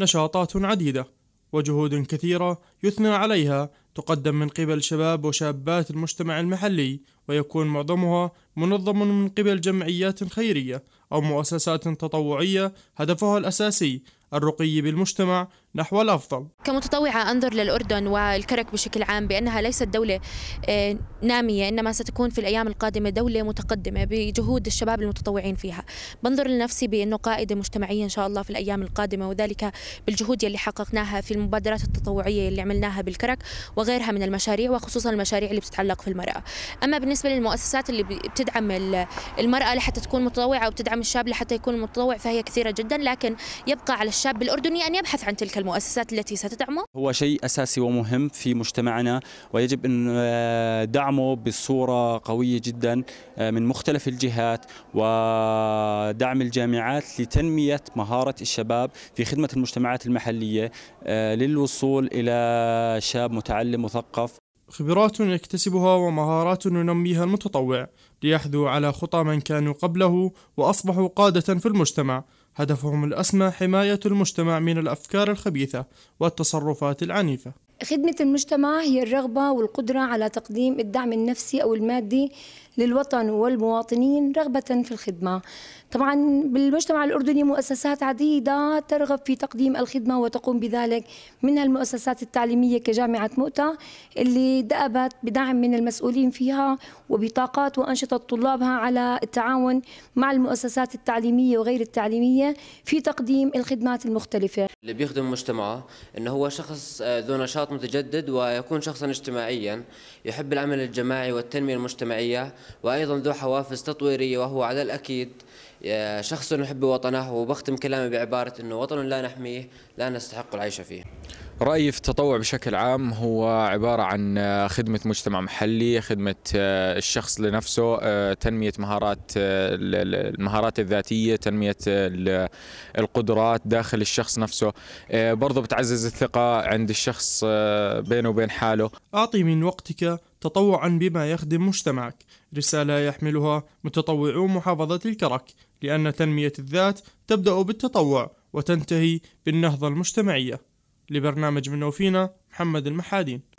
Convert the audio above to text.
نشاطات عديدة وجهود كثيرة يثنى عليها تقدم من قبل شباب وشابات المجتمع المحلي ويكون معظمها منظم من قبل جمعيات خيرية أو مؤسسات تطوعية هدفها الأساسي الرقي بالمجتمع نحو الأفضل كمتطوعة أنظر للأردن والكرك بشكل عام بأنها ليست دولة آه، نامية إنما ستكون في الأيام القادمة دولة متقدمة بجهود الشباب المتطوعين فيها بنظر لنفسي بأنه قائدة مجتمعية إن شاء الله في الأيام القادمة وذلك بالجهود يلي حققناها في المبادرات التطوعية اللي عملناها بالكرك وغيرها من المشاريع وخصوصا المشاريع اللي بتتعلق في المرأة أما بالنسبة للمؤسسات اللي بتدعم المرأة لحتى تكون متطوعة وبتدعم الشاب لحتى يكون متطوع فهي كثيرة جدا لكن يبقى على الشاب الأردني أن يبحث عن تلك المؤسسات التي ستدعمه؟ هو شيء أساسي ومهم في مجتمعنا ويجب أن آه، دعمه بصورة قوية جدا آه، من مختلف الجهات ودعم الجامعات لتنمية مهارة الشباب في خدمة المجتمعات المحلية آه، للوصول إلى شاب متعلم مثقف خبرات يكتسبها ومهارات ينميها المتطوع ليحذو على خطى من كانوا قبله وأصبحوا قادة في المجتمع هدفهم الأسمى حماية المجتمع من الأفكار الخبيثة والتصرفات العنيفة خدمة المجتمع هي الرغبة والقدرة على تقديم الدعم النفسي أو المادي للوطن والمواطنين رغبة في الخدمة طبعا بالمجتمع الأردني مؤسسات عديدة ترغب في تقديم الخدمة وتقوم بذلك من المؤسسات التعليمية كجامعة مؤتة اللي دأبت بدعم من المسؤولين فيها وبطاقات وأنشطة طلابها على التعاون مع المؤسسات التعليمية وغير التعليمية في تقديم الخدمات المختلفة اللي بيخدم مجتمعه أنه هو شخص آه، ذو نشاط نشاط متجدد ويكون شخصا اجتماعيا يحب العمل الجماعي والتنمية المجتمعية وأيضا ذو حوافز تطويرية وهو على الأكيد شخص يحب وطنه وبختم كلامي بعبارة أنه وطن لا نحميه لا نستحق العيش فيه رأيي في التطوع بشكل عام هو عبارة عن آه، خدمة مجتمع محلي خدمة آه، الشخص لنفسه آه، تنمية مهارات المهارات الذاتية تنمية القدرات داخل الشخص نفسه برضه بتعزز الثقة عند الشخص بينه وبين حاله أعطي من وقتك تطوعا بما يخدم مجتمعك رسالة يحملها متطوعو محافظة الكرك لأن تنمية الذات تبدأ بالتطوع وتنتهي بالنهضة المجتمعية لبرنامج منا وفينا محمد المحادين